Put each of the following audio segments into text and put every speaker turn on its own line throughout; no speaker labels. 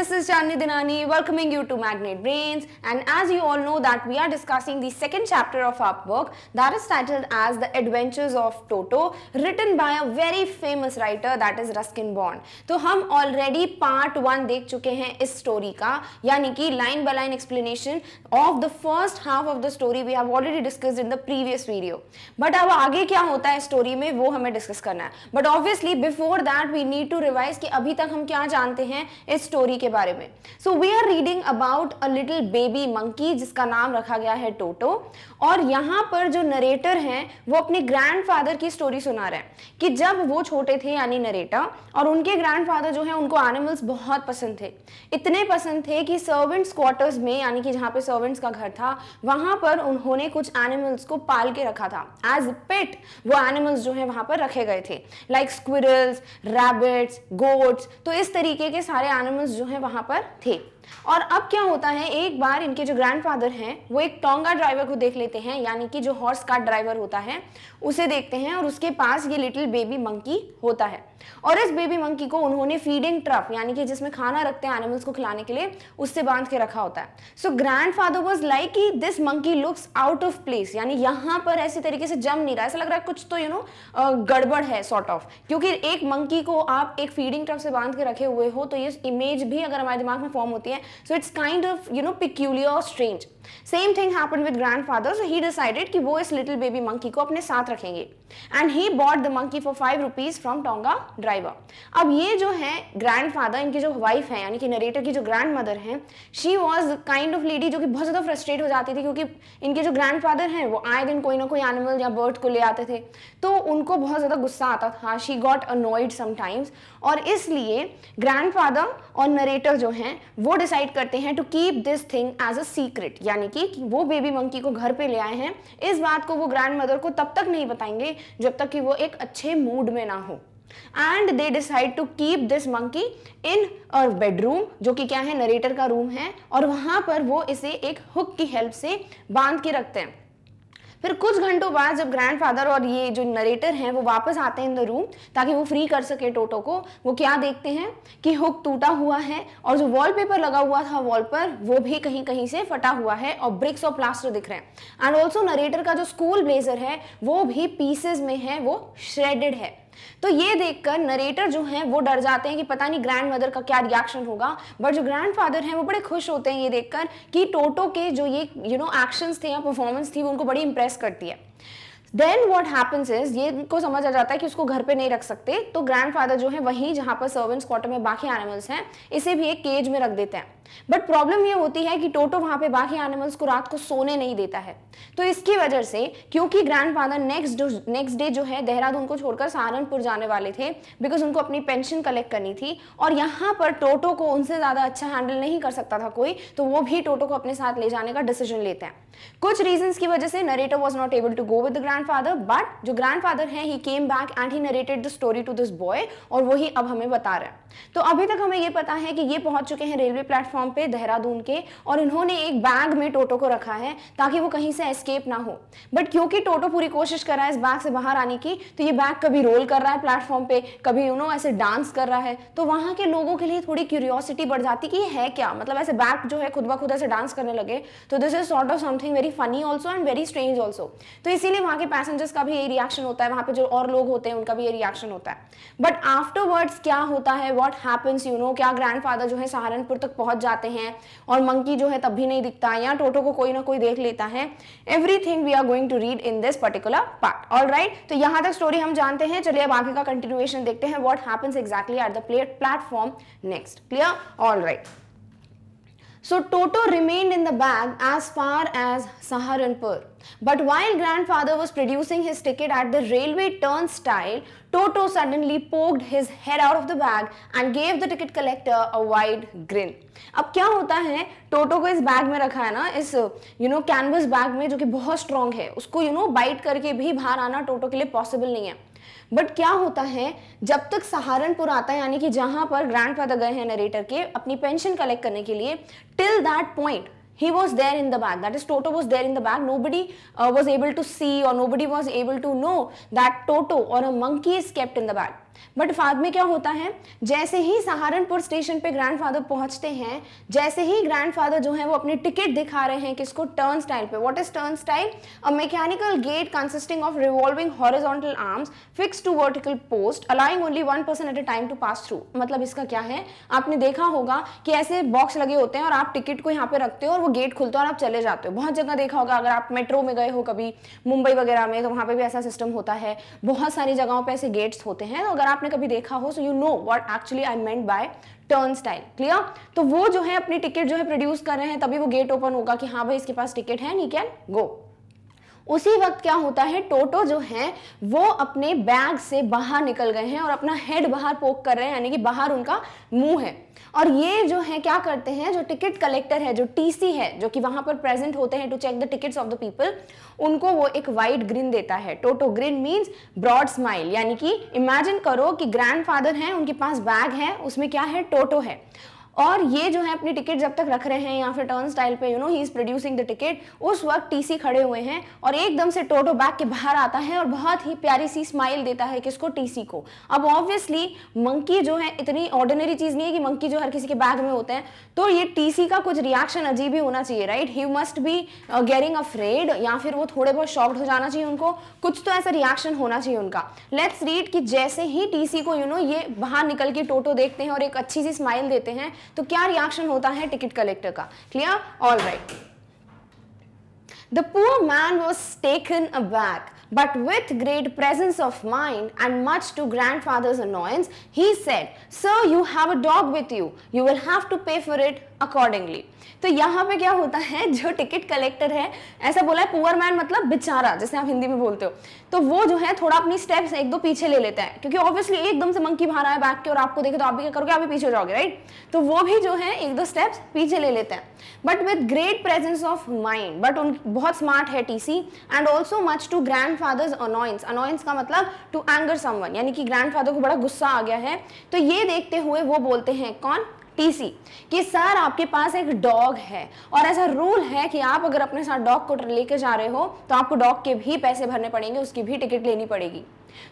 this is Chandni Dinani welcoming you to Magnet Brains and as you all know that we are discussing the second chapter of our book that is titled as The Adventures of Toto written by a very famous writer that is Ruskin Bond. तो हम already part 1 देख चुके हैं इस story का यानी कि line by line explanation of the first half of the story we have already discussed in the previous video. But अब आगे क्या होता है story में वो हमें discuss करना है But obviously before that we need to revise कि अभी तक हम क्या जानते हैं इस story के बारे में so we are reading about a little baby monkey जिसका नाम रखा गया है टोटो और यहाँ पर जो नरेटर हैं वो अपने ग्रैंडफादर की स्टोरी सुना रहे हैं कि जब वो छोटे थे यानी नरेटर और उनके ग्रैंडफादर जो है उनको एनिमल्स बहुत पसंद थे इतने पसंद थे कि सर्वेंट्स क्वार्टर्स में यानी कि जहाँ पे सर्वेंट्स का घर था वहां पर उन्होंने कुछ एनिमल्स को पाल के रखा था एज पेट वो एनिमल्स जो है वहां पर रखे गए थे लाइक स्क्विरल्स रैबिट्स गोट्स तो इस तरीके के सारे एनिमल्स जो है वहां पर थे और अब क्या होता है एक बार इनके जो ग्रैंडफादर हैं वो एक टोंगा ड्राइवर को देख लेते हैं यानी कि जो हॉर्स का ड्राइवर होता है उसे देखते हैं और उसके पास ये लिटिल बेबी मंकी होता है और इस बेबी मंकी को उन्होंने फीडिंग ट्रफ यानी कि जिसमें खाना रखते हैं एनिमल्स को खिलाने के लिए उससे बांध के रखा होता है so grandfather was like कि this monkey looks out of place यानी यहाँ पर ऐसे तरीके से जम नहीं रहा ऐसा लग रहा है कुछ तो यू नो गड़बड़ है सॉर्ट sort ऑफ of. क्योंकि एक मंकी को आप एक फीडिंग ट्रफ से बांध के रखे हुए हो तो ये इमेज भी अगर हमारे दिमाग में फॉर्म होती है हैं so it's kind of you know peculiar और strange same thing happen with grandfather so he decided कि वो इस लिटिल बेबी मंकी को अपने साथ रखेंगे and he bought the monkey for five rupees from tonga driver अब ये जो है ग्रैंड फादर इनकी जो वाइफ है यानी कि नरेटर की जो ग्रैंड मदर है she was kind of lady जो कि बहुत ज़्यादा फ्रस्ट्रेट हो जाती थी क्योंकि इनके जो ग्रैंड फादर हैं वो आए दिन कोई ना कोई एनिमल या बर्ड को ले आते थे तो उनको बहुत ज़्यादा गुस्सा आता था शी गॉट अनोइड समटाइम्स और इसलिए ग्रैंड फादर और नरेटर जो हैं वो डिसाइड करते हैं to keep this thing as a secret यानी कि वो बेबी मंकी को घर पे ले आए हैं इस बात को वो ग्रैंड मदर को तब तक नहीं बताएंगे जब तक कि वो एक अच्छे मूड में ना हो and they decide to keep this monkey in a bedroom जो कि क्या है नरेटर का रूम है और वहां पर वो इसे एक हुक की हेल्प से बांध के रखते हैं फिर कुछ घंटों बाद जब ग्रैंडफादर और ये जो नरेटर हैं वो वापस आते हैं इन द रूम ताकि वो फ्री कर सके टोटो को वो क्या देखते हैं कि हुक टूटा हुआ है और जो वॉलपेपर लगा हुआ था वॉल पर वो भी कहीं कहीं से फटा हुआ है और ब्रिक्स और प्लास्टर दिख रहे हैं एंड ऑल्सो नरेटर का जो स्कूल ब्लेजर है वो भी पीसेज में है वो श्रेडेड है तो ये देखकर नरेटर जो हैं वो डर जाते हैं कि पता नहीं ग्रैंड मदर का क्या रिएक्शन होगा बट जो ग्रैंड फादर हैं वो बड़े खुश होते हैं ये देखकर कि टोटो के जो ये यू नो एक्शंस थे या परफॉर्मेंस थी वो उनको बड़ी इंप्रेस करती है देन वॉट हैपन्स इज ये इनको समझ आ जाता है कि उसको घर पे नहीं रख सकते तो ग्रैंड फादर जो है वहीं जहाँ पर सर्वेंट्स क्वार्टर में बाकी एनिमल्स हैं इसे भी एक केज में रख देते हैं बट प्रॉब्लम ये होती है कि टोटो वहां पे बाकी एनिमल्स को रात को सोने नहीं देता है तो इसकी वजह से क्योंकि फादर नेक्स्ट नेक्स्ट डे जो है देहरादून को छोड़कर सहारनपुर जाने वाले थे बिकॉज उनको अपनी पेंशन कलेक्ट करनी थी और यहाँ पर टोटो को उनसे ज़्यादा अच्छा हैंडल नहीं कर सकता था कोई तो वो भी टोटो को अपने साथ ले जाने का डिसीजन लेते हैं कुछ रीजन की वजह से narrator was not able to go with grandfather but जो फादर है he came back and he narrated the story to this boy और वही अब हमें बता रहे हैं तो अभी तक हमें यह पता है कि ये पहुंच चुके हैं रेलवे प्लेटफॉर्म प्लेटफॉर्म पे देहरादून के और इन्होंने एक बैग में टोटो को रखा है ताकि वो कहीं से एस्केप ना हो बट क्योंकि टोटो पूरी कोशिश कर रहा है इस बैग से बाहर आने की तो ये बैग कभी रोल कर रहा है प्लेटफॉर्म पे कभी यू नो ऐसे डांस कर रहा है तो वहां के लोगों के लिए थोड़ी क्यूरियोसिटी बढ़ जाती कि ये है क्या मतलब ऐसे बैग जो है खुद ब खुद ऐसे डांस करने लगे तो this is sort of something very funny also and very strange also तो इसीलिए वहां के पैसेंजर्स का भी ये रिएक्शन होता है वहां पे जो और लोग होते हैं उनका भी ये रिएक्शन होता है बट आफ्टर क्या होता है वॉट हैपन्स यू नो क्या ग्रैंडफादर जो है सहारनपुर तक पहुँच जाते हैं और मंकी जो है तब भी नहीं दिखता या टोटो को कोई ना कोई देख लेता है everything we are going to read in this particular part all right तो यहां तक स्टोरी हम जानते हैं चलिए अब आगे का कंटिन्यूएशन देखते हैं what happens exactly at the plate platform next clear all right So Toto remained in the bag as far as Saharanpur. But while grandfather was producing his ticket at the railway turnstile, Toto suddenly poked his head out of the bag and gave the ticket collector a wide grin. अब क्या होता है टोटो को इस bag में रखा है ना इस यू नो कैनवस बैग में जो कि बहुत स्ट्रॉन्ग है उसको यू नो बाइट करके भी बाहर आना टोटो के लिए पॉसिबल नहीं है बट क्या होता है जब तक सहारनपुर आता है यानी कि जहाँ पर ग्रैंडफादर गए हैं नरेटर के अपनी पेंशन कलेक्ट करने के लिए till that point he was there in the back that is toto was there in the back nobody uh, was able to see or nobody was able to know that toto or a monkey is kept in the back but बाद में क्या होता है जैसे ही Saharanpur station पे grandfather पहुंचते हैं जैसे ही ग्रैंडफादर जो है वो अपनी टिकट दिखा रहे हैं किसको टर्न स्टाइल पे what is turn style a mechanical gate consisting of revolving horizontal arms fix to vertical post allowing only one person at a time to pass through मतलब इसका क्या है आपने देखा होगा कि ऐसे बॉक्स लगे होते हैं और आप टिकट को यहाँ पे रखते हो और वो गेट खुलते हो और आप चले जाते हो बहुत जगह देखा होगा अगर आप मेट्रो में गए हो कभी मुंबई वगैरह में तो वहां पर भी ऐसा सिस्टम होता है बहुत सारी जगहों पर ऐसे गेट्स होते हैं तो अगर आपने कभी देखा हो so you know what actually I meant by turn style clear तो वो जो है अपनी टिकट जो है प्रोड्यूस कर रहे हैं तभी वो गेट ओपन होगा कि हाँ भाई इसके पास टिकट है नी कैन गो उसी वक्त क्या होता है टोटो जो है वो अपने बैग से बाहर निकल गए हैं और अपना हेड बाहर पोक कर रहे हैं यानी कि बाहर उनका मुंह है और ये जो है क्या करते हैं जो टिकट कलेक्टर है जो टीसी है जो कि वहां पर प्रेजेंट होते हैं to check the tickets of the people उनको वो एक वाइड ग्रिन देता है Toto grin means broad smile यानी कि इमेजिन करो कि ग्रैंडफादर हैं उनके पास बैग है उसमें क्या है टोटो है और ये जो है अपनी टिकट जब तक रख रहे हैं या फिर टर्न स्टाइल पे you know he is producing the ticket उस वक्त टीसी खड़े हुए हैं और एकदम से टोटो बैग के बाहर आता है और बहुत ही प्यारी सी स्माइल देता है किसको टीसी को अब ऑब्वियसली मंकी जो है इतनी ऑर्डिनरी चीज़ नहीं है कि मंकी जो हर किसी के बैग में होते हैं तो ये टीसी का कुछ रिएक्शन अजीब ही होना चाहिए right he must be getting afraid या फिर वो थोड़े बहुत शॉक्ड हो जाना चाहिए उनको कुछ तो ऐसा रिएक्शन होना चाहिए उनका लेट्स रीड कि जैसे ही टीसी को यू you नो know, ये बाहर निकल के टोटो देखते हैं और एक अच्छी सी स्माइल देते हैं तो क्या रिएक्शन होता है टिकट कलेक्टर का clear all right the poor man was taken aback but with great presence of mind and much to grandfather's annoyance he said sir you have a dog with you you will have to pay for it accordingly तो यहाँ पे क्या होता है जो ticket collector है ऐसा बोला है पुअर मैन मतलब बेचारा जैसे आप हिंदी में बोलते हो तो वो जो है थोड़ा अपनी स्टेप्स एक दो पीछे ले लेता है क्योंकि ऑब्वियसली एकदम से मंकी बाहर आया बैग के और आपको देखे तो आप भी क्या करोगे आप भी पीछे हो जाओगे राइट तो वो भी जो है एक दो स्टेप्स पीछे ले लेते हैं but with great presence of mind but उन बहुत स्मार्ट है TC and also much to grandfather's annoyance annoyance का मतलब टू एंगर समवन यानी कि ग्रैंड को बड़ा गुस्सा आ गया है तो ये देखते हुए वो बोलते हैं कौन टीसी कि सर आपके पास एक डॉग है और ऐसा रूल है कि आप अगर अपने साथ डॉग को लेकर जा रहे हो तो आपको डॉग के भी पैसे भरने पड़ेंगे उसकी भी टिकट लेनी पड़ेगी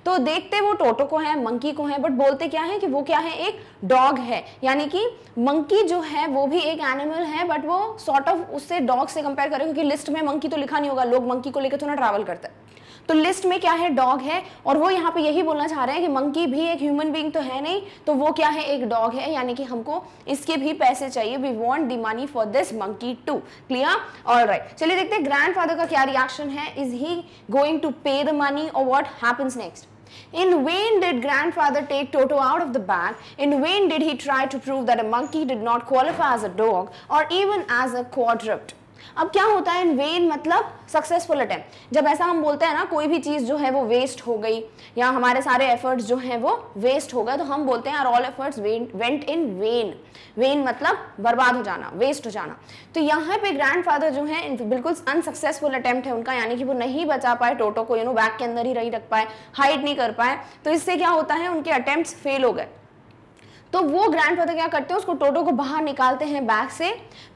तो देखते वो टोटो को है मंकी को है बट बोलते क्या है कि वो क्या है एक डॉग है यानी कि मंकी जो है वो भी एक एनिमल है बट वो सॉर्ट ऑफ उससे डॉग से कंपेयर करें क्योंकि लिस्ट में मंकी तो लिखा नहीं होगा लोग मंकी को लेकर थोड़ा ट्रैवल करते हैं तो लिस्ट में क्या है डॉग है और वो यहाँ पे यही बोलना चाह रहे हैं कि मंकी भी एक ह्यूमन बींग तो है नहीं तो वो क्या है एक डॉग है यानी कि हमको इसके भी पैसे चाहिए we want the money for this monkey too clear all right चलिए देखते हैं ग्रैंड फादर का क्या रिएक्शन है is he going to pay the money और what happens next In vain did grandfather take Toto out of the bag. In vain did he try to prove that a monkey did not qualify as a dog or even as a quadruped. अब क्या होता है in vain मतलब successful attempt जब ऐसा हम बोलते हैं ना कोई भी चीज़ जो है वो वेस्ट हो गई या हमारे सारे एफर्ट्स जो हैं वो वेस्ट हो गए तो हम बोलते हैं are all efforts went in vain vain मतलब बर्बाद हो जाना वेस्ट हो जाना तो यहाँ पे ग्रैंडफादर जो है बिल्कुल अनसक्सेसफुल अटेम्प्ट है उनका यानी कि वो नहीं बचा पाए टोटो को यू नो बैग के अंदर ही रही रख पाए हाइड नहीं कर पाए तो इससे क्या होता है उनके अटेम्प्ट फेल हो गए तो वो ग्रैंडफादर क्या करते हैं उसको टोटो को बाहर निकालते हैं बैग से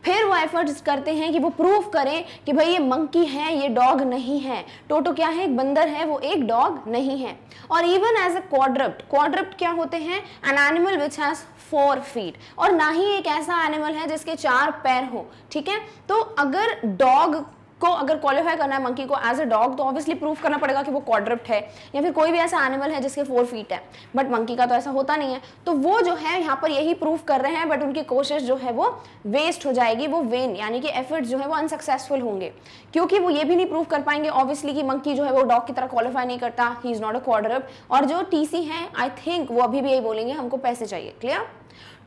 फिर वो एफर्ट्स करते हैं कि वो प्रूव करें कि भाई ये मंकी है ये डॉग नहीं है टोटो क्या है एक बंदर है वो एक डॉग नहीं है और इवन एज ए क्वाड्रप्ट क्वाड्रप्ट क्या होते हैं an animal which has four feet और ना ही एक ऐसा एनिमल है जिसके चार पैर हो ठीक है तो अगर डॉग को अगर क्वालिफाई करना है मंकी को एज अ डॉग तो ऑब्वियसली प्रूव करना पड़ेगा कि वो क्वाड्रप्ट है या फिर कोई भी ऐसा एनिमल है जिसके फोर फीट है बट मंकी का तो ऐसा होता नहीं है तो वो जो है यहाँ पर यही प्रूव कर रहे हैं बट उनकी कोशिश जो है वो वेस्ट हो जाएगी वो वेन यानी कि एफर्ट्स जो है वो अनसक्सेसफुल होंगे क्योंकि वो ये भी नहीं प्रूव कर पाएंगे ऑब्वियसली कि मंकी जो है वो डॉग की तरह क्वालिफाई नहीं करता ही इज़ नॉट अ क्वाड्रप्ट और जो टी है आई थिंक वो अभी भी यही बोलेंगे हमको पैसे चाहिए clear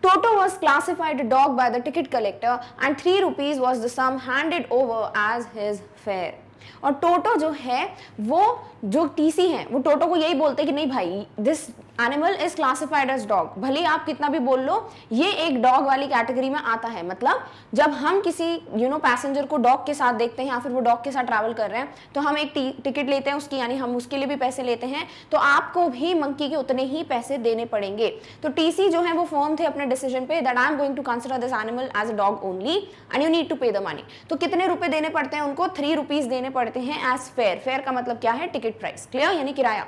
Toto was classified a dog by the ticket collector and 3 rupees was the sum handed over as his fare. और टोटो जो है वो जो टीसी हैं वो टोटो को यही बोलते हैं कि नहीं भाई this animal is classified as dog भले आप कितना भी बोल लो ये एक डॉग वाली कैटेगरी में आता है मतलब जब हम किसी यू नो पैसेंजर को डॉग के साथ देखते हैं या फिर वो डॉग के साथ ट्रैवल कर रहे हैं तो हम एक टिकट लेते हैं उसकी यानी हम उसके लिए भी पैसे लेते हैं तो आपको भी मंकी के उतने ही पैसे देने पड़ेंगे तो टीसी जो है वो फॉर्म थे अपने डिसीजन पे that I am going to consider this animal as a dog only and you need to pay the money तो कितने रुपए देने पड़ते हैं उनको थ्री रुपीज देने पड़ते हैं एज फेयर फेयर का मतलब क्या है टिकट मार्केट प्राइस क्लियर यानी किराया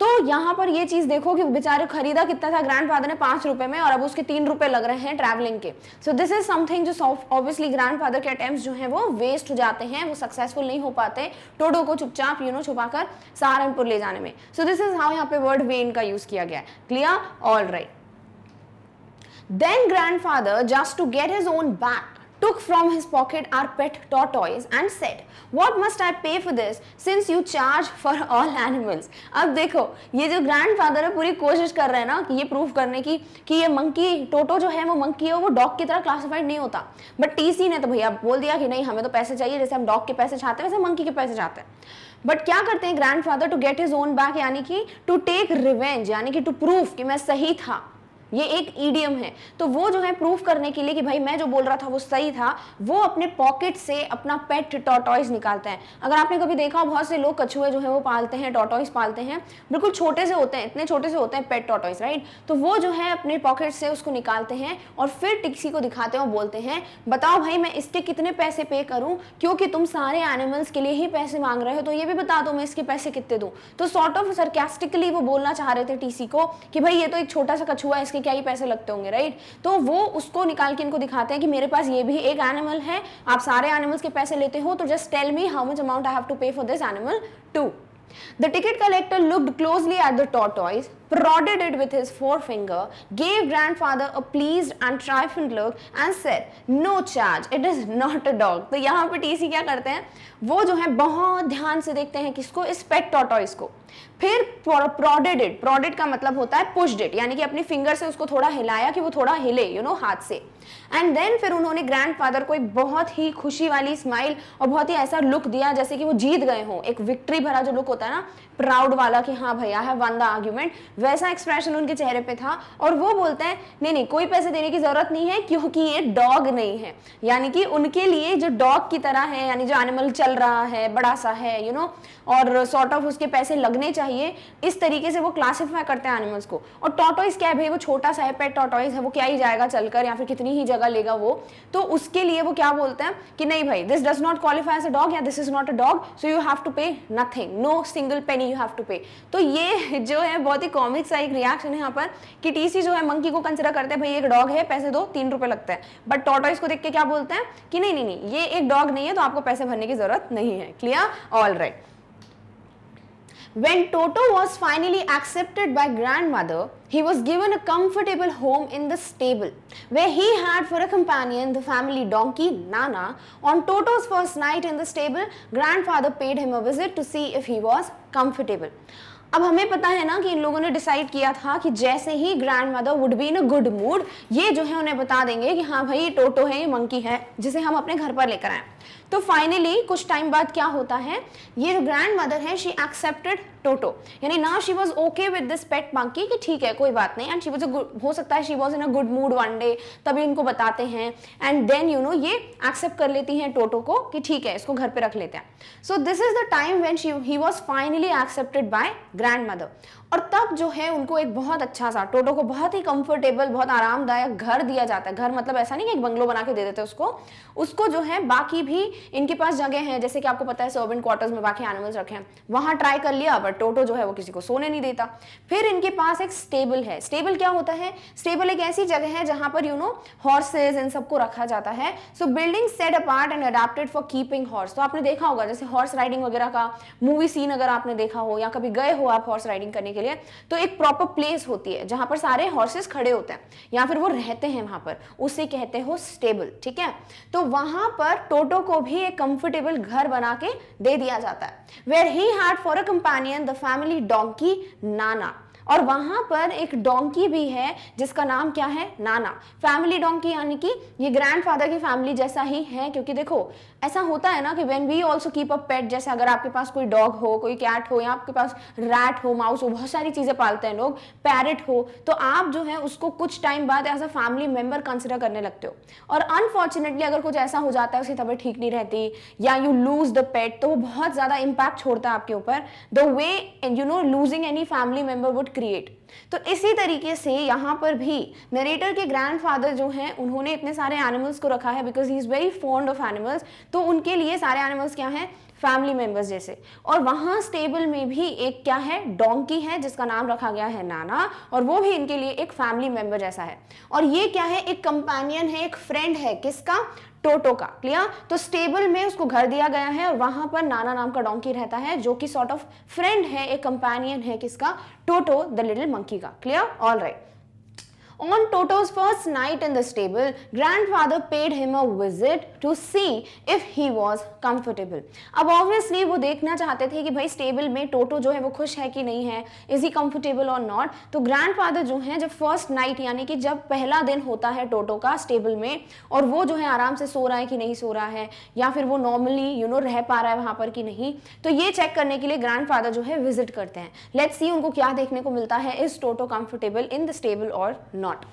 तो यहाँ पर ये चीज देखो कि बेचारे खरीदा कितना था ग्रैंड फादर ने पांच रुपए में और अब उसके तीन रुपए लग रहे हैं ट्रैवलिंग के सो दिस इज समथिंग जो ऑब्वियसली ग्रैंड फादर के अटेम्प्ट जो हैं वो वेस्ट हो जाते हैं वो सक्सेसफुल नहीं हो पाते टोडो को चुपचाप यू नो छुपाकर सहारनपुर ले जाने में सो दिस इज हाउ यहाँ पे वर्ड वेन का यूज किया गया है clear all right then grandfather just to get his own back took from his pocket our pet tortoise and said, What must I pay for this since you charge for all animals? अब देखो ये जो grandfather है पूरी कोशिश कर रहे हैं ना कि ये प्रूव करने की कि ये मंकी टोटो जो है वो मंकी है वो डॉग की तरह क्लासिफाइड नहीं होता बट टीसी ने तो भैया बोल दिया कि नहीं हमें तो पैसे चाहिए जैसे हम डॉग के पैसे चाहते हैं वैसे मंकी के पैसे चाहते हैं बट क्या करते हैं grandfather to get his own back यानी कि टू टेक रिवेंज यानी कि टू प्रूफ कि मैं सही था ये एक ईडियम है तो वो जो है प्रूफ करने के लिए कि भाई मैं जो बोल रहा था वो सही था वो अपने पॉकेट से अपना पेट टॉटॉइस निकालता है अगर आपने कभी देखा हो बहुत से लोग कछुए जो है वो पालते हैं टॉटॉइस पालते हैं बिल्कुल छोटे से होते हैं इतने छोटे से होते हैं पेट टॉटॉइस राइट तो वो जो है अपने पॉकेट से उसको निकालते हैं और फिर टिक्सी को दिखाते हैं और बोलते हैं बताओ भाई मैं इसके कितने पैसे पे करूँ क्योंकि तुम सारे एनिमल्स के लिए ही पैसे मांग रहे हो तो ये भी बता दो मैं इसके पैसे कितने दूँ तो सॉर्ट ऑफ सरकेस्टिकली वो बोलना चाह रहे थे टीसी को कि भाई ये तो एक छोटा सा कछुआ है इसके के क्या ही पैसे लगते होंगे राइट तो वो उसको निकाल के इनको दिखाते हैं कि मेरे पास ये भी एक एनिमल है आप सारे एनिमल्स के पैसे लेते हो तो just tell me how much amount I have to pay for this animal to the ticket collector looked closely at the tortoise prodded it with his forefinger, gave grandfather a pleased and triumphant look and said, no charge, it is not a dog. तो यहाँ पे TC क्या करते हैं वो जो है बहुत ध्यान से देखते हैं किसको इस पेट टॉटॉइस को फिर प्रोडेड इट प्रोडेड का मतलब होता है पुश्ड इट यानी कि अपनी फिंगर से उसको थोड़ा हिलाया कि वो थोड़ा हिले यू you नो know, हाथ से एंड देन फिर उन्होंने ग्रैंडफादर को एक बहुत ही खुशी वाली स्माइल और बहुत ही ऐसा लुक दिया जैसे कि वो जीत गए हों एक विक्ट्री भरा जो लुक होता है ना प्राउड वाला कि हाँ भैया है वन द आर्ग्यूमेंट वैसा एक्सप्रेशन उनके चेहरे पे था और वो बोलते हैं नहीं नहीं कोई पैसे देने की ज़रूरत नहीं है क्योंकि ये डॉग नहीं है यानी कि उनके लिए जो डॉग की तरह है यानी जो एनिमल चल रहा है बड़ा सा है यू you नो know, और सॉर्ट ऑफ उसके पैसे लगने चाहिए चाहिए इस तरीके से वो क्लासीफाई करते हैं एनिमल्स को और टॉटॉइस क्या है भाई वो छोटा सा है पेट टॉटॉइस है वो क्या ही जाएगा चलकर या फिर कितनी ही जगह लेगा वो तो उसके लिए वो क्या बोलते हैं कि नहीं भाई this does not qualify as a dog या this is not a dog so you have to pay nothing no single penny you have to pay तो ये जो है बहुत ही कॉमिक सा एक रिएक्शन है यहाँ पर कि टीसी जो है मंकी को कंसिडर करते हैं भाई एक डॉग है पैसे दो तीन रुपए लगते हैं बट टॉटॉइस को देख के क्या बोलते हैं कि नहीं नहीं नहीं ये एक डॉग नहीं है तो आपको पैसे भरने की जरूरत नहीं है clear all right When Toto was finally accepted by grandmother, he was given a comfortable home in the stable, where he had for a companion the family donkey Nana. On Toto's first night in the stable, grandfather paid him a visit to see if he was comfortable. अब हमें पता है ना कि इन लोगों ने decide किया था कि जैसे ही grandmother would be in a good mood ये जो है उन्हें बता देंगे कि हाँ भाई ये टोटो है ये मंकी है जिसे हम अपने घर पर लेकर आए तो फाइनली कुछ टाइम बाद क्या होता है ये जो ग्रैंड मदर है शी एक्सेप्टेड टोटो यानी now she was okay with this pet monkey कि ठीक है कोई बात नहीं एंड शी वॉज हो सकता है she was in a good mood one day तभी इनको बताते हैं एंड देन यू नो ये एक्सेप्ट कर लेती हैं टोटो को कि ठीक है इसको घर पे रख लेते हैं so this is the time when she he was finally accepted by grandmother और तब जो है उनको एक बहुत अच्छा सा टोटो को बहुत ही कंफर्टेबल बहुत आरामदायक घर दिया जाता है घर मतलब ऐसा नहीं कि एक बंगलो बना के दे देते उसको उसको जो है बाकी भी इनके पास जगह है जैसे कि आपको पता है सर्वेंट क्वार्टर्स में बाकी एनिमल्स रखे हैं वहां ट्राई कर लिया बट टोटो जो है वो किसी को सोने नहीं देता फिर इनके पास एक स्टेबल है स्टेबल क्या होता है स्टेबल एक ऐसी जगह है जहां पर यू नो हॉर्सेज इन सबको रखा जाता है so building set apart and adapted for keeping horse तो आपने देखा होगा जैसे हॉर्स राइडिंग वगैरह का मूवी सीन अगर आपने देखा हो या कभी गए हो आप हॉर्स राइडिंग करने के लिए तो एक प्रॉपर प्लेस होती है जहां पर सारे हॉर्सेस खड़े होते हैं या फिर वो रहते हैं वहां पर उसे कहते हो स्टेबल ठीक है तो वहां पर टोटो को भी एक कंफर्टेबल घर बना के दे दिया जाता है where he had for a companion and the family donkey Nana और वहां पर एक डोंकी भी है जिसका नाम क्या है नाना फैमिली डोंकी यानी कि ये ग्रैंडफादर की फैमिली जैसा ही है क्योंकि देखो ऐसा होता है ना कि when we also keep a pet जैसे अगर आपके पास कोई डॉग हो कोई कैट हो या आपके पास रैट हो माउस हो बहुत सारी चीज़ें पालते हैं लोग पैरट हो तो आप जो है उसको कुछ टाइम बाद as a family member consider करने लगते हो और अनफॉर्चुनेटली अगर कुछ ऐसा हो जाता है उसकी तबीयत ठीक नहीं रहती या यू लूज द पेट तो वो बहुत ज़्यादा इम्पैक्ट छोड़ता है आपके ऊपर the way you know losing any family member would create तो इसी तरीके से यहाँ पर भी नरेटर के ग्रैंडफादर जो हैं उन्होंने इतने सारे एनिमल्स को रखा है because he is very fond of animals तो उनके लिए सारे एनिमल्स क्या हैं फैमिली मेंबर्स जैसे और वहाँ स्टेबल में भी एक क्या है डोंकी है जिसका नाम रखा गया है नाना और वो भी इनके लिए एक फैमिली मेंबर जैसा है और ये क्या है एक कंपेनियन है एक फ्रेंड है किसका टोटो का क्लियर तो स्टेबल में उसको घर दिया गया है और वहां पर नाना नाम का डोंकी रहता है जो कि सॉर्ट ऑफ फ्रेंड है एक कंपेनियन है किसका टोटो द लिटिल मंकी का clear all right On Toto's first night in the stable, grandfather paid him a visit to see if he was comfortable. अब obviously वो देखना चाहते थे कि भाई स्टेबल में टोटो जो है वो खुश है कि नहीं है is he कम्फर्टेबल और नॉट तो फादर जो हैं जब फर्स्ट नाइट यानी कि जब पहला दिन होता है टोटो का स्टेबल में और वो जो है आराम से सो रहा है कि नहीं सो रहा है या फिर वो नॉर्मली यू नो रह पा रहा है वहाँ पर कि नहीं तो ये चेक करने के लिए फादर जो है विजिट करते हैं लेट्स सी उनको क्या देखने को मिलता है is Toto comfortable in the stable और not not.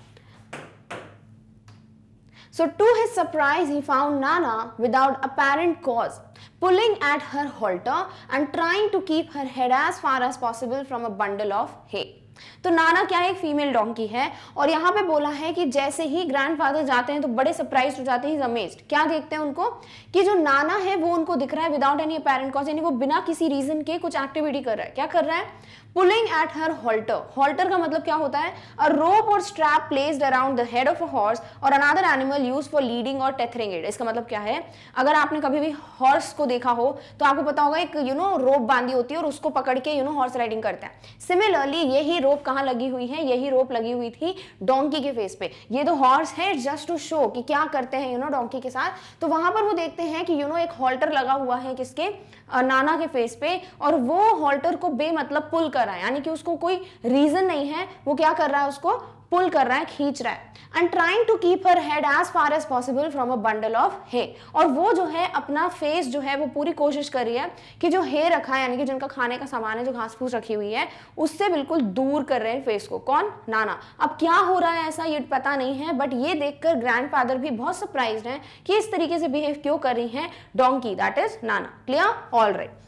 So to his surprise, he found Nana without apparent cause, pulling at her halter and trying to keep her head as far as possible from a bundle of hay. तो नाना क्या है एक female donkey है और यहां पे बोला है कि जैसे ही ग्रैंडफादर जाते हैं तो बड़े सरप्राइज हो जाते हैं अमेज्ड क्या देखते हैं उनको कि जो नाना है वो उनको दिख रहा है विदाउट एनी अपेरेंट कॉज यानी वो बिना किसी रीजन के कुछ एक्टिविटी कर रहा है क्या कर रहा है pulling at her halter halter का मतलब क्या होता है अ रोप और strap placed around the head of a horse और another animal use for leading और टेथरिंग इट इसका मतलब क्या है अगर आपने कभी भी हॉर्स को देखा हो तो आपको पता होगा एक यू नो रोप बांधी होती है और उसको पकड़ के यू नो हॉर्स राइडिंग करता है सिमिलरली यही रोप कहाँ लगी हुई है यही रोप लगी हुई थी डोंकी के फेस पे ये तो हॉर्स है जस्ट टू शो कि क्या करते हैं यू नो डोंकी के साथ तो वहां पर वो देखते हैं कि यू नो एक हॉल्टर लगा हुआ है किसके नाना के फेस पे और वो हॉल्टर को बेमतलब पुल कर कर रहा है यानी कि उसको कोई रीजन नहीं है वो क्या कर रहा है उसको पुल कर रहा है खींच रहा है and trying to keep her head as far as possible from a bundle of hay और वो जो है अपना फेस जो है वो पूरी कोशिश कर रही है कि जो हे रखा है यानी कि जिनका खाने का सामान है जो घास फूस रखी हुई है उससे बिल्कुल दूर कर रहे हैं फेस को कौन नाना अब क्या हो रहा है ऐसा ये पता नहीं है बट ये देखकर ग्रैंड फादर भी बहुत सरप्राइज हैं कि इस तरीके से बिहेव क्यों कर रही हैं donkey that is Nana clear all right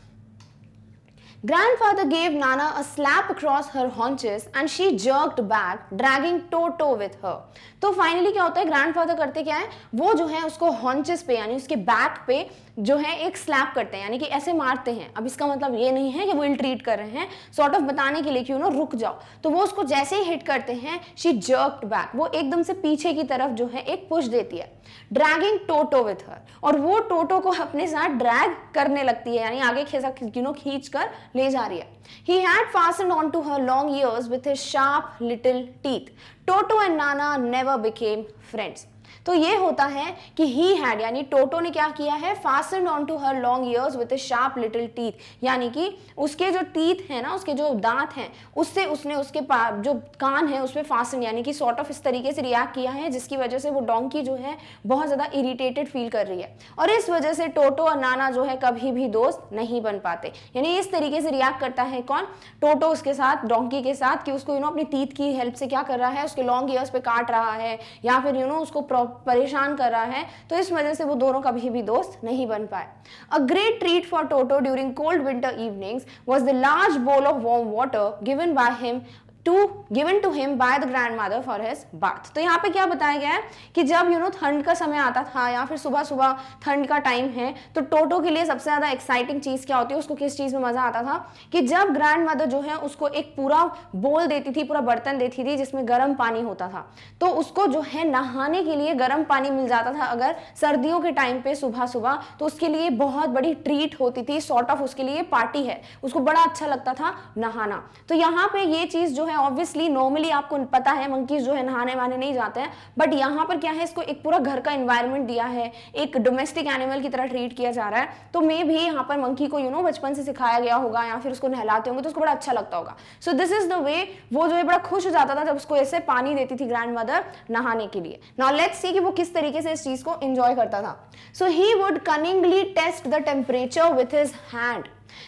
Grandfather gave Nana a slap across her haunches and she jerked back, dragging toe toe with her. तो फाइनली क्या होता है ग्रैंडफादर करते क्या है वो जो है उसको हॉन्चेस पे यानी उसके बैक पे जो है एक स्लैप करते हैं यानी कि ऐसे मारते हैं अब इसका मतलब ये नहीं है कि वो इल ट्रीट कर रहे हैं सॉर्ट sort ऑफ of बताने के लिए कि उन्होंने रुक जाओ तो वो उसको जैसे ही हिट करते हैं शी जर्क्ड बैक वो एकदम से पीछे की तरफ जो है एक पुश देती है ड्रैगिंग टोटो विथ हर और वो टोटो को अपने साथ ड्रैग करने लगती है यानी आगे खेसा यू खींच कर ले जा रही है he had fasten on to her long ears with his sharp little teeth Toto and Nana never became friends तो ये होता है कि ही हैड यानी टोटो ने क्या किया है fasten on to her long ears with sharp little teeth यानी कि उसके जो टीथ है ना उसके जो दांत हैं उससे उसने उसके जो कान है उस पर फास्टन यानी कि सॉर्ट ऑफ इस तरीके से रिएक्ट किया है जिसकी वजह से वो डोंकी जो है बहुत ज़्यादा इरिटेटेड फील कर रही है और इस वजह से टोटो और नाना जो है कभी भी दोस्त नहीं बन पाते यानी इस तरीके से रिएक्ट करता है कौन टोटो उसके साथ डोंकी के साथ कि उसको यू नो अपनी टीथ की हेल्प से क्या कर रहा है उसके लॉन्ग ईयर्स पे काट रहा है या फिर यू नो उसको परेशान कर रहा है तो इस वजह से वो दोनों कभी भी दोस्त नहीं बन पाए a great treat for Toto during cold winter evenings was the large bowl of warm water given by him to given to him by the grandmother for his birth तो यहाँ पे क्या बताया गया है कि जब यू नो ठंड का समय आता था या फिर सुबह सुबह ठंड का टाइम है तो टोटो के लिए सबसे ज़्यादा एक्साइटिंग चीज़ क्या होती है उसको किस चीज़ में मज़ा आता था कि जब ग्रैंड मदर जो है उसको एक पूरा बोल देती थी पूरा बर्तन देती थी जिसमें गर्म पानी होता था तो उसको जो है नहाने के लिए गर्म पानी मिल जाता था अगर सर्दियों के टाइम पे सुबह सुबह तो उसके लिए बहुत बड़ी ट्रीट होती थी सॉर्ट ऑफ उसके लिए पार्टी है उसको बड़ा अच्छा लगता था नहाना तो यहाँ पे ये चीज़ जो है है ऑब्वियसली नॉर्मली आपको पता है मंकीज जो है नहाने वहाने नहीं जाते हैं बट यहाँ पर क्या है इसको एक पूरा घर का इन्वायरमेंट दिया है एक डोमेस्टिक एनिमल की तरह ट्रीट किया जा रहा है तो मे भी यहाँ पर मंकी को यू नो बचपन से सिखाया गया होगा या फिर उसको नहलाते होंगे तो उसको बड़ा अच्छा लगता होगा so this is the way वो जो है बड़ा खुश हो जाता था जब उसको ऐसे पानी देती थी ग्रैंड मदर नहाने के लिए नॉ लेट्स सी कि वो किस तरीके से इस चीज को इंजॉय करता था so he would cunningly test the temperature with his hand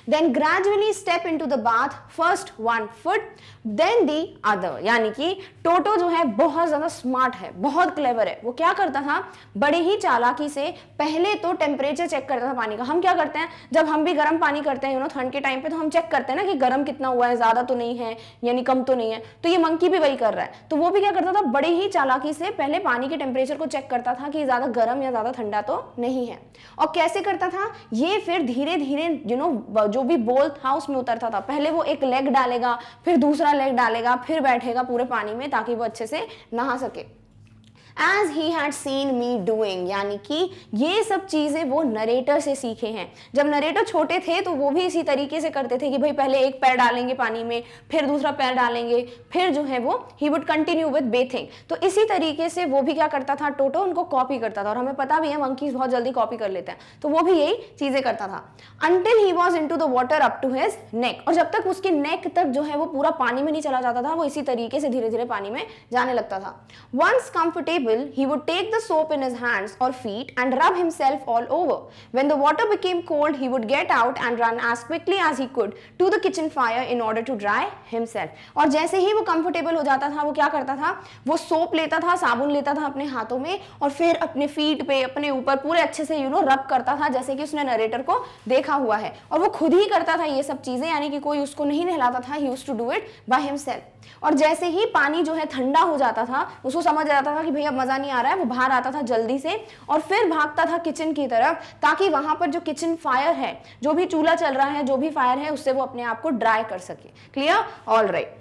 then gradually step into the bath first one foot then the other यानी कि टोटो जो है बहुत ज़्यादा स्मार्ट है बहुत क्लेवर है वो क्या करता था बड़े ही चालाकी से पहले तो टेम्परेचर चेक करता था पानी का हम क्या करते हैं जब हम भी गर्म पानी करते हैं यू नो ठंड के टाइम पे तो हम चेक करते हैं ना कि गर्म कितना हुआ है ज़्यादा तो नहीं है यानी कम तो नहीं है तो ये मंकी भी वही कर रहा है तो वो भी क्या करता था बड़े ही चालाकी से पहले पानी के टेम्परेचर को चेक करता था कि ज़्यादा गर्म या ज़्यादा ठंडा तो नहीं है और कैसे करता था ये फिर धीरे धीरे यू नो जो भी बॉल था उसमें उतरता था पहले वो एक लेग डालेगा फिर दूसरा लेग डालेगा फिर बैठेगा पूरे पानी में ताकि वो अच्छे से नहा सके as he had seen me doing यानी कि ये सब चीज़ें वो नरेटर से सीखे हैं जब नरेटर छोटे थे तो वो भी इसी तरीके से करते थे कि भाई पहले एक पैर डालेंगे पानी में फिर दूसरा पैर डालेंगे फिर जो है वो he would continue with bathing तो इसी तरीके से वो भी क्या करता था टोटो उनको कॉपी करता था और हमें पता भी है मंकीज बहुत जल्दी कॉपी कर लेते हैं तो वो भी यही चीज़ें करता था until he was into the water up to his neck और जब तक उसके नेक तक जो है वो पूरा पानी में नहीं चला जाता था वो इसी तरीके से धीरे धीरे पानी में जाने लगता था once comfortable evil, he would take the soap in his hands or feet and rub himself all over. When the water became cold, he would get out and run as quickly as he could to the kitchen fire in order to dry himself. और जैसे ही वो comfortable हो जाता था वो क्या करता था वो soap लेता था साबुन लेता था अपने हाथों में और फिर अपने feet पे अपने ऊपर पूरे अच्छे से you know rub करता था जैसे कि उसने narrator को देखा हुआ है और वो खुद ही करता था ये सब चीज़ें यानी कि कोई उसको नहीं नहलाता था he used to do it by himself. और जैसे ही पानी जो है ठंडा हो जाता था उसको समझ जाता था कि भाई अब मज़ा नहीं आ रहा है वो बाहर आता था जल्दी से और फिर भागता था किचन की तरफ ताकि वहां पर जो किचन फायर है जो भी चूल्हा चल रहा है जो भी फायर है उससे वो अपने आप को ड्राई कर सके clear all right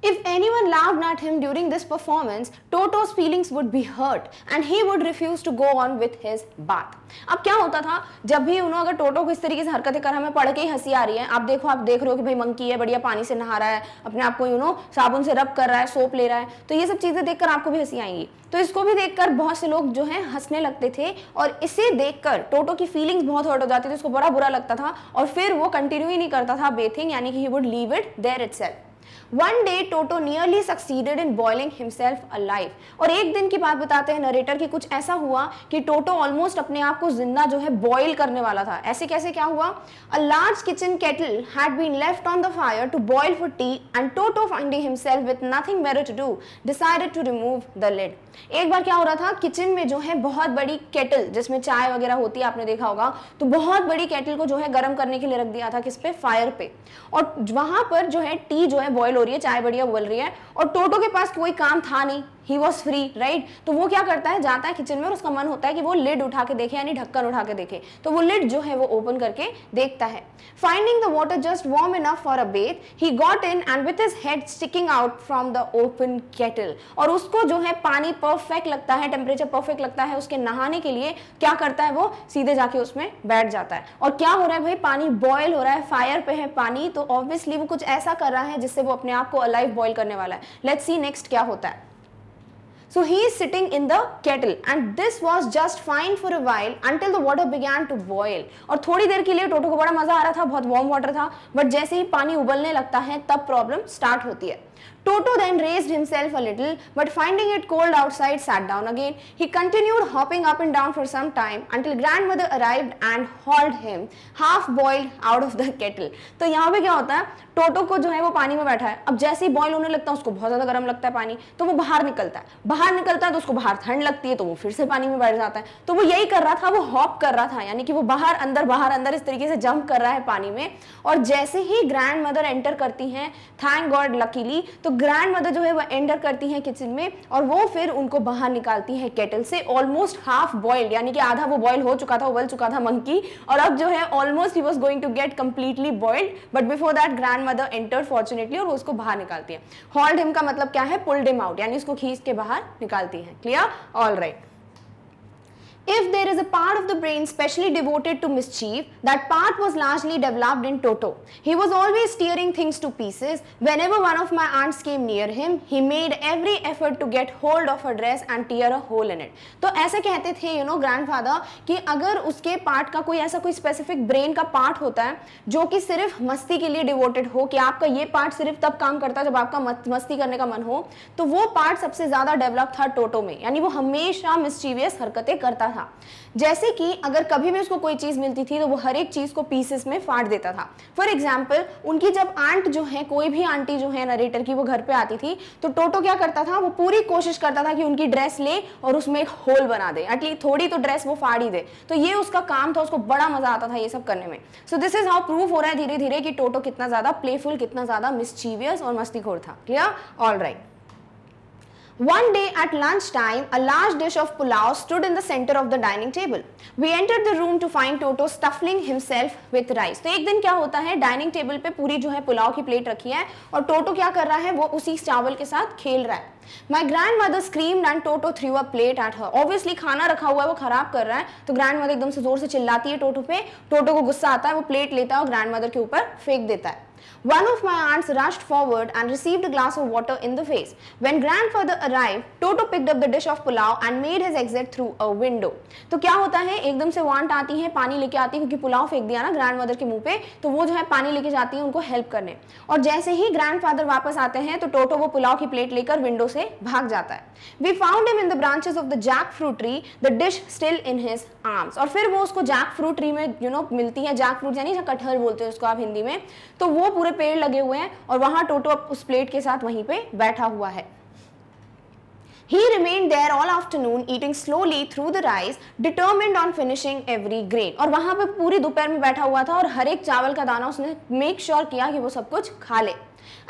If anyone laughed at him during this performance, Toto's feelings would be hurt and he would refuse to go on with his bath. अब क्या होता था जब भी उन्होंने अगर टोटो को इस तरीके से हरकतें कर हमें पढ़ के ही हंसी आ रही है आप देखो आप देख रहे हो कि भाई मंकी है बढ़िया पानी से नहा रहा है अपने आप को यू नो साबुन से रब कर रहा है सोप ले रहा है तो ये सब चीज़ें देखकर आपको भी हंसी आएंगी तो इसको भी देखकर बहुत से लोग जो है हंसने लगते थे और इसे देखकर टोटो की फीलिंग्स बहुत हर्ट हो जाती थी उसको बड़ा बुरा लगता था और फिर वो कंटिन्यू ही नहीं करता था बेथिंग यानी कि he would leave it there itself one day Toto nearly succeeded in boiling himself alive और एक दिन की बात बताते हैं नरेटर की कुछ ऐसा हुआ कि टोटो ऑलमोस्ट अपने आप को जिंदा जो है बॉयल करने वाला था ऐसे कैसे क्या हुआ a large kitchen kettle had been left on the fire to boil for tea and Toto finding himself with nothing better to do decided to remove the lid एक बार क्या हो रहा था किचन में जो है बहुत बड़ी केटल जिसमें चाय वगैरह होती है आपने देखा होगा तो बहुत बड़ी केटल को जो है गर्म करने के लिए रख दिया था किस पे फायर पे और वहां पर जो है टी जो है बॉयल हो रही है चाय बढ़िया उबल रही है और टोटो के पास कोई काम था नहीं ही वॉज फ्री राइट तो वो क्या करता है जाता है किचन में और उसका मन होता है कि वो लिड उठा के देखे यानी ढक्कन उठा के देखे तो वो लिड जो है वो ओपन करके देखता है finding the water just warm enough for a bath he got in and with his head sticking out from the open kettle और उसको जो है पानी परफेक्ट लगता है टेम्परेचर परफेक्ट लगता है उसके नहाने के लिए क्या करता है वो सीधे जाके उसमें बैठ जाता है और क्या हो रहा है भाई पानी बॉयल हो रहा है फायर पे है पानी तो ऑब्वियसली वो कुछ ऐसा कर रहा है जिससे वो अपने आप को अलाइव बॉयल करने वाला है लेट्स सी नेक्स्ट क्या होता है So he is sitting in the kettle and this was just fine for a while until the water began to boil. aur thodi der ke liye toto ko bada maza aa raha tha bahut warm water tha but jaise hi pani ubalne lagta hai tab problem start hoti hai Toto then raised himself a little, but finding it cold outside, sat down again. He continued hopping up and down for some time until grandmother arrived and hauled him, half boiled out of the kettle. तो यहाँ पे क्या होता है टोटो को जो है वो पानी में बैठा है अब जैसे ही बॉयल होने लगता है उसको बहुत ज़्यादा गर्म लगता है पानी तो वो बाहर निकलता है बाहर निकलता है तो उसको बाहर ठंड लगती है तो वो फिर से पानी में बैठ जाता है तो वो यही कर रहा था वो हॉप कर रहा था यानी कि वो बाहर अंदर बाहर अंदर इस तरीके से जंप कर रहा है पानी में और जैसे ही ग्रैंड मदर एंटर करती हैं थैंक गॉड लकीली तो ग्रैंड मदर जो है वह एंटर करती है किचन में और वो फिर उनको बाहर निकालती है केटल से ऑलमोस्ट हाफ बॉइल्ड यानी कि आधा वो बॉइल हो चुका था उबल चुका था मंकी और अब जो है almost he was going to get completely boiled but before that grandmother enter fortunately और वो उसको बाहर निकालती है हॉल्ड हिम का मतलब क्या है पुल डिम आउट यानी उसको खींच के बाहर निकालती है clear all right If there is a part of the brain specially devoted to mischief, that part was largely developed in Toto. He was always tearing things to pieces. Whenever one of my aunts came near him, he made every effort to get hold of her dress and tear a hole in it. to ऐसे kehte the you know grandfather ki agar uske part ka koi aisa koi specific brain ka part hota hai jo ki sirf masti ke liye devoted ho ki aapka ye part sirf tab kaam karta jab aapka masti karne ka man ho to wo part sabse zyada developed tha toto mein yani wo hamesha mischievous mischievous karta tha था जैसे कि अगर कभी भी उसको कोई चीज़ मिलती थी तो वो हर एक चीज़ को पीसेस में फाड़ देता था फॉर एग्जाम्पल उनकी जब आंट जो है कोई भी आंटी जो है नरेटर की वो घर पे आती थी तो टोटो क्या करता था वो पूरी कोशिश करता था कि उनकी ड्रेस ले और उसमें एक होल बना दे एटलीस्ट थोड़ी तो ड्रेस वो फाड़ ही दे तो ये उसका काम था उसको बड़ा मज़ा आता था ये सब करने में so this is how proof हो रहा है धीरे धीरे कि टोटो कितना ज़्यादा प्लेफुल कितना ज़्यादा मिसचीवियस और मस्तीखोर था clear all right One day at time, a large dish of pulao stood in the center of the dining table. We entered the room to find Toto stuffing himself with rice. तो एक दिन क्या होता है dining table पे पूरी जो है पुलाव की प्लेट रखी है और टोटो क्या कर रहा है वो उसी चावल के साथ खेल रहा है my grandmother screamed and Toto threw a plate plate at Obviously obviously खाना रखा हुआ है वो खराब कर रहा है तो ग्रैंड मदर एकदम से जोर से चिल्लाती है टोटो पे टोटो को गुस्सा आता है वो प्लेट लेता है और ग्रैंड मदर के ऊपर फेंक देता है One of my aunts rushed forward and received a glass of water in the face. When grandfather arrived, Toto picked up the dish of pulao and made his exit through a window. तो क्या होता है एकदम से want आती है पानी लेके आती है क्योंकि पुलाव फेंक दिया ना ग्रैंड मदर के मुंह पे तो वो जो है पानी लेके जाती है उनको हेल्प करने और जैसे ही ग्रैंड फादर वापस आते हैं तो टोटो वो पुलाव की प्लेट लेकर विंडो से भाग जाता है we found him in the branches of the jackfruit tree the dish still in his arms और फिर वो उसको जैक फ्रूट ट्री में यू you नो know, मिलती है जैक फ्रूट यानी कटहर बोलते हैं उसको आप हिंदी में तो वो वो पूरे पेड़ लगे हुए हैं और वहाँ टोटो उस प्लेट के साथ वहीं पे बैठा हुआ है He remained there all afternoon, eating slowly through the rice, determined on finishing every grain. और वहाँ पे पूरी दोपहर में बैठा हुआ था और हर एक चावल का दाना उसने मेक श्योर sure किया कि वो सब कुछ खा ले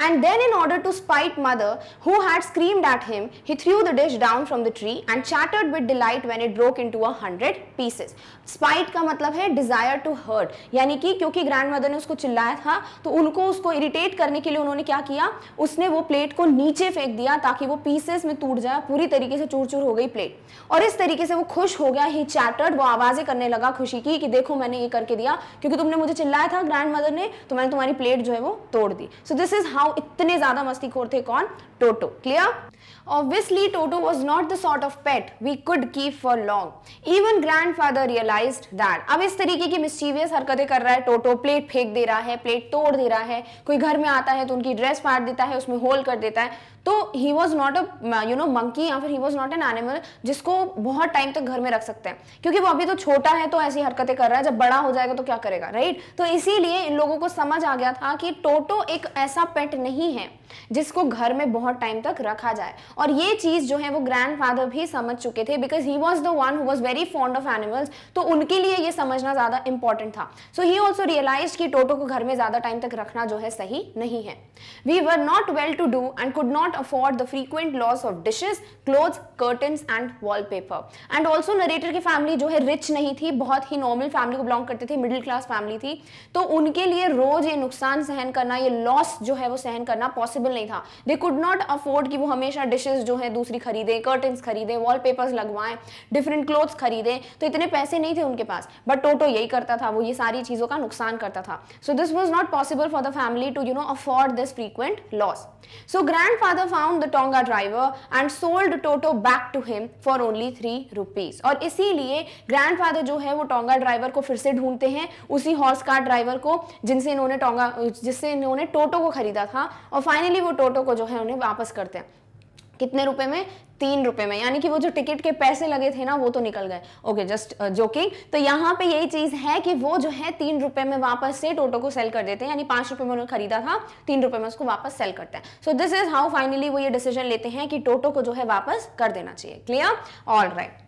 And then in order to spite mother, who had screamed at him, he threw the dish down from the tree and chattered with delight when it broke into a hundred pieces. Spite ka matlab hai desire to hurt. yani ki kyunki grandmother ne usko chillaya tha to unko usko irritate karne ke liye unhone kya kiya usne wo plate ko niche fek diya taki wo pieces mein toot jaye puri tarike se chur chur ho gayi plate aur is tarike se wo khush ho gaya he चैटर्ड wo aawaze karne laga khushi ki ki dekho maine ye karke diya kyunki tumne mujhe chillaya tha grandmother ne to maine tumhari plate jo hai wo tod di so this is how बताओ इतने ज्यादा मस्तीखोर थे कौन Toto clear Obviously, Toto was not the sort of pet we could keep for long. Even grandfather realized that. अब इस तरीके की mischievous हरकतें कर रहा है टोटो प्लेट फेंक दे रहा है प्लेट तोड़ दे रहा है कोई घर में आता है तो उनकी ड्रेस फाड़ देता है उसमें होल कर देता है तो he was not a you know monkey या फिर he was not an animal जिसको बहुत टाइम तक घर में रख सकते हैं क्योंकि वो अभी तो छोटा है तो ऐसी हरकतें कर रहा है जब बड़ा हो जाएगा तो क्या करेगा राइट तो इसीलिए इन लोगों को समझ आ गया था कि टोटो एक ऐसा पेट नहीं है जिसको घर में बहुत टाइम तक रखा जाए और ये चीज़ जो है वो फादर भी समझ चुके थे because he was the one who was very fond of animals तो उनके लिए ये समझना ज़्यादा इंपॉर्टेंट था सो ही ऑल्सो रियलाइज कि टोटो को घर में ज़्यादा टाइम तक रखना जो है सही नहीं है we were not well to do and could not not afford the frequent loss of dishes clothes curtains and wallpaper and also narrator की फैमिली जो है रिच नहीं थी बहुत ही नॉर्मल फैमिली को बिलोंग करते थे मिडिल क्लास फैमिली थी तो उनके लिए रोज ये नुकसान सहन करना ये लॉस जो है वो सहन करना पॉसिबल नहीं था दे कुड नॉट अफोर्ड कि वो हमेशा डिशेज जो है दूसरी खरीदें कर्टन्स खरीदें वॉलपेपर्स लगवाएं डिफरेंट क्लोथ्स खरीदें तो इतने पैसे नहीं थे उनके पास बट टोटो यही करता था वो ये सारी चीज़ों का नुकसान करता था so this was not possible for the family to you know afford this frequent loss so grand father found the Tonga driver and sold Toto back to him for only three rupees. और इसीलिए grandfather जो है वो tonga driver को फिर से ढूंढते हैं उसी हॉर्स कार ड्राइवर को जिनसे इन्होंने टोंगा जिससे इन्होंने टोटो को खरीदा था और फाइनली वो टोटो को जो है उन्हें वापस करते हैं कितने रुपए में तीन रुपए में यानी कि वो जो टिकट के पैसे लगे थे ना वो तो निकल गए ओके जस्ट जोकिंग तो यहाँ पे यही चीज है कि वो जो है तीन रुपए में वापस से टोटो को सेल कर देते हैं यानी पांच रुपए में उन्होंने खरीदा था तीन रुपए में उसको वापस सेल करते हैं so this is how finally वो ये डिसीजन लेते हैं कि टोटो को जो है वापस कर देना चाहिए clear all right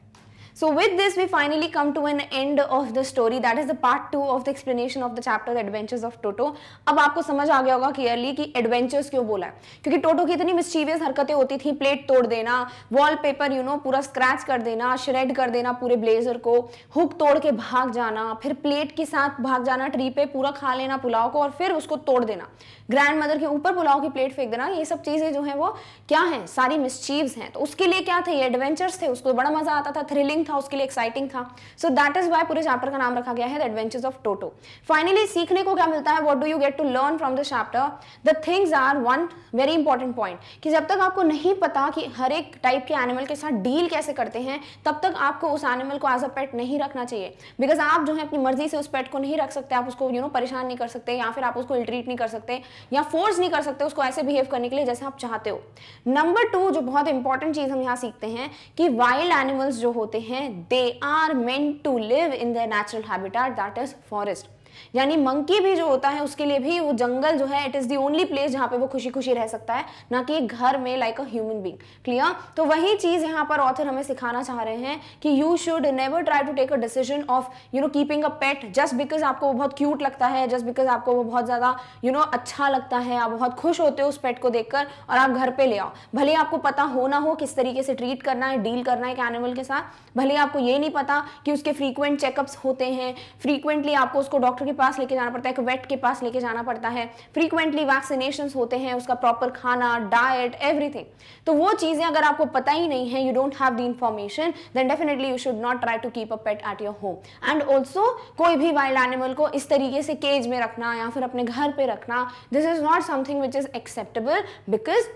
So with this we finally come to an end of the story that is the part 2 of the explanation of the chapter the adventures of Toto. अब आपको समझ आ गया होगा क्लियरली कि एडवेंचर्स क्यों बोला है क्योंकि टोटो की इतनी मिस्चीवियस हरकतें होती थी प्लेट तोड़ देना वॉलपेपर यू नो पूरा स्क्रैच कर देना श्रेड कर देना पूरे ब्लेजर को हुक तोड़ के भाग जाना फिर प्लेट के साथ भाग जाना ट्री पे पूरा खा लेना पुलाव को और फिर उसको तोड़ देना ग्रैंड मदर के ऊपर पुलाव की प्लेट फेंक देना ये सब चीज़ें जो है वो क्या है सारी मिस्चीव्स हैं तो उसके लिए क्या थे ये एडवेंचर्स थे उसको बड़ा मजा आता था थ्रिलिंग था उसके लिए एक्साइटिंग था सो दैट इज वाई पूरे चैप्टर का नाम रखा गया है the adventures of Toto finally सीखने को क्या मिलता है what do you get to learn from the chapter the things are one very important point कि जब तक आपको नहीं पता कि हर एक टाइप के एनिमल के साथ डील कैसे करते हैं तब तक आपको उस एनिमल को एज अ पेट नहीं रखना चाहिए बिकॉज आप जो है अपनी मर्जी से उस पेट को नहीं रख सकते आप उसको यू you नो know, परेशान नहीं कर सकते या फिर आप उसको इल्ट्रीट नहीं कर सकते या फोर्स नहीं कर सकते उसको ऐसे बिहेव करने के लिए जैसे आप चाहते हो नंबर टू जो बहुत इंपॉर्टेंट चीज़ हम यहाँ सीखते हैं कि वाइल्ड एनिमल्स जो होते हैं हैं they are meant to live in the natural habitat that is forest यानी मंकी भी जो होता है उसके लिए भी वो जंगल जो है it is the only place जहां पे वो खुशी खुशी रह सकता है ना कि घर में like a human being clear तो वही चीज़ यहाँ पर ऑथर हमें सिखाना चाह रहे हैं कि you should never try to take a decision of you know keeping a pet just because आपको वो बहुत क्यूट लगता है जस्ट बिकॉज आपको वो बहुत ज़्यादा यू नो अच्छा लगता है आप बहुत खुश होते हो उस पेट को देखकर और आप घर पर ले आओ भले आपको पता हो ना हो किस तरीके से ट्रीट करना है डील करना है एक एनिमल के साथ भले आपको ये नहीं पता कि उसके फ्रीक्वेंट चेकअप्स होते हैं फ्रीक्वेंटली आपको उसको डॉक्टर डॉक्टर के पास लेके जाना पड़ता है एक वेट के पास लेके जाना पड़ता है फ्रीक्वेंटली वैक्सीनेशन होते हैं उसका प्रॉपर खाना डाइट एवरीथिंग तो वो चीज़ें अगर आपको पता ही नहीं है you don't have the information then definitely you should not try to keep a pet at your home and also कोई भी वाइल्ड एनिमल को इस तरीके से केज में रखना या फिर अपने घर पर रखना this is not something which is acceptable because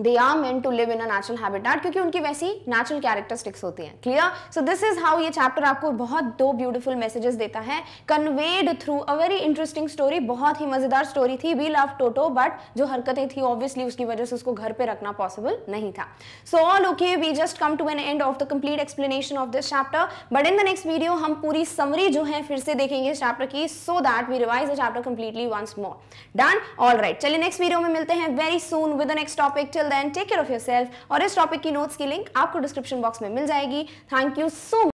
they are meant to live in a natural habitat क्योंकि उनकी वैसी नेचुरल कैरेक्टरिस्टिक्स होती हैं clear so this is how ये चैप्टर आपको बहुत दो ब्यूटीफुल मैसेजेस देता है conveyed through a very interesting story बहुत ही मजेदार स्टोरी थी वी लव टोटो बट जो हरकतें थी ऑब्वियसली उसकी वजह से उसको घर पे रखना पॉसिबल नहीं था so all okay we just come to an end of the complete explanation of this chapter but in the next video हम पूरी समरी जो है फिर से देखेंगे इस चैप्टर की so that we revise the chapter completely once more done all right चलिए नेक्स्ट वीडियो में मिलते हैं very soon with next topic till till then take care of yourself और इस टॉपिक की नोट्स की लिंक आपको डिस्क्रिप्शन बॉक्स में मिल जाएगी थैंक यू सो मच